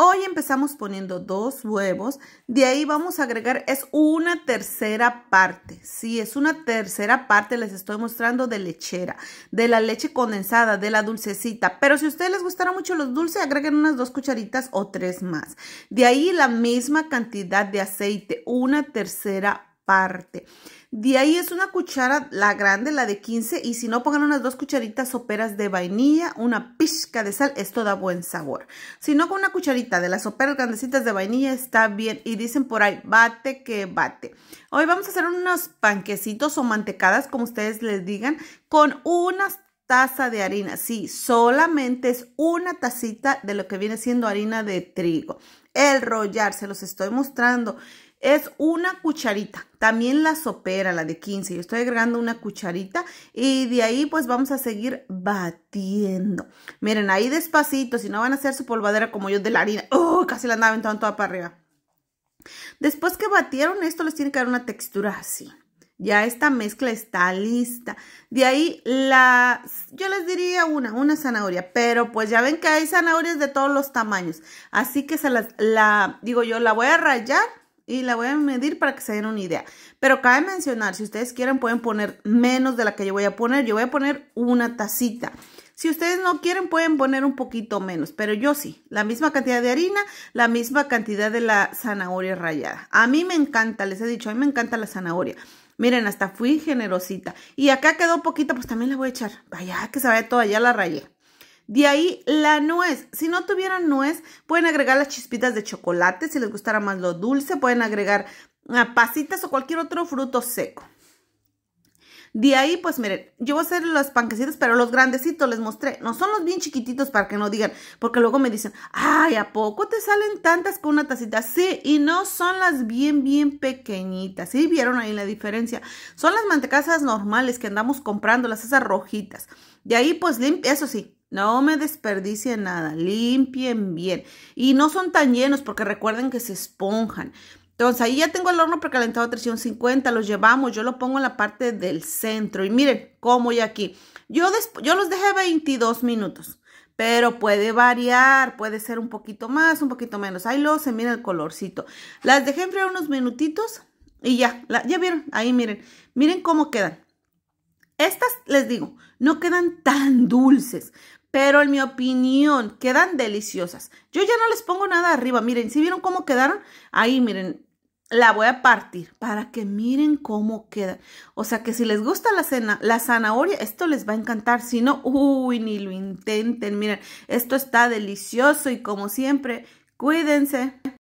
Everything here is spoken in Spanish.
Hoy empezamos poniendo dos huevos, de ahí vamos a agregar, es una tercera parte, sí, es una tercera parte, les estoy mostrando de lechera, de la leche condensada, de la dulcecita, pero si a ustedes les gustara mucho los dulces, agreguen unas dos cucharitas o tres más. De ahí la misma cantidad de aceite, una tercera parte De ahí es una cuchara, la grande, la de 15, y si no pongan unas dos cucharitas soperas de vainilla, una pizca de sal, esto da buen sabor. Si no, con una cucharita de las soperas grandecitas de vainilla está bien. Y dicen por ahí, bate que bate. Hoy vamos a hacer unos panquecitos o mantecadas, como ustedes les digan, con una taza de harina. Sí, solamente es una tacita de lo que viene siendo harina de trigo. El rollar, se los estoy mostrando es una cucharita. También la sopera, la de 15. Yo estoy agregando una cucharita y de ahí pues vamos a seguir batiendo. Miren, ahí despacito, si no van a hacer su polvadera como yo de la harina. ¡Oh! Casi la andaba aventando toda para arriba. Después que batieron esto, les tiene que dar una textura así. Ya esta mezcla está lista. De ahí la, yo les diría una, una zanahoria, pero pues ya ven que hay zanahorias de todos los tamaños. Así que se las, la, digo yo, la voy a rayar y la voy a medir para que se den una idea. Pero cabe mencionar, si ustedes quieren pueden poner menos de la que yo voy a poner. Yo voy a poner una tacita. Si ustedes no quieren pueden poner un poquito menos, pero yo sí. La misma cantidad de harina, la misma cantidad de la zanahoria rallada. A mí me encanta, les he dicho, a mí me encanta la zanahoria. Miren, hasta fui generosita. Y acá quedó poquita, pues también la voy a echar. Vaya, que se vaya toda, ya la rayé. De ahí la nuez. Si no tuvieran nuez, pueden agregar las chispitas de chocolate, si les gustara más lo dulce, pueden agregar ah, pasitas o cualquier otro fruto seco. De ahí, pues miren, yo voy a hacer los panquecitos, pero los grandecitos les mostré. No son los bien chiquititos para que no digan, porque luego me dicen, ay, ¿a poco te salen tantas con una tacita? Sí, y no son las bien, bien pequeñitas. ¿Sí vieron ahí la diferencia? Son las mantecasas normales que andamos comprando, las esas rojitas. De ahí, pues limpia, eso sí, no me desperdicien nada, limpien bien. Y no son tan llenos porque recuerden que se esponjan. Entonces ahí ya tengo el horno precalentado a 350, los llevamos, yo lo pongo en la parte del centro y miren cómo ya aquí. Yo, los dejé 22 minutos, pero puede variar, puede ser un poquito más, un poquito menos. Ahí lo se mira el colorcito. Las dejé enfriar unos minutitos y ya, ya vieron, ahí miren, miren cómo quedan. Estas, les digo, no quedan tan dulces, pero en mi opinión quedan deliciosas. Yo ya no les pongo nada arriba, miren, si vieron cómo quedaron? Ahí, miren, la voy a partir para que miren cómo queda. O sea que si les gusta la, cena, la zanahoria, esto les va a encantar. Si no, uy, ni lo intenten. Miren, esto está delicioso y como siempre, cuídense.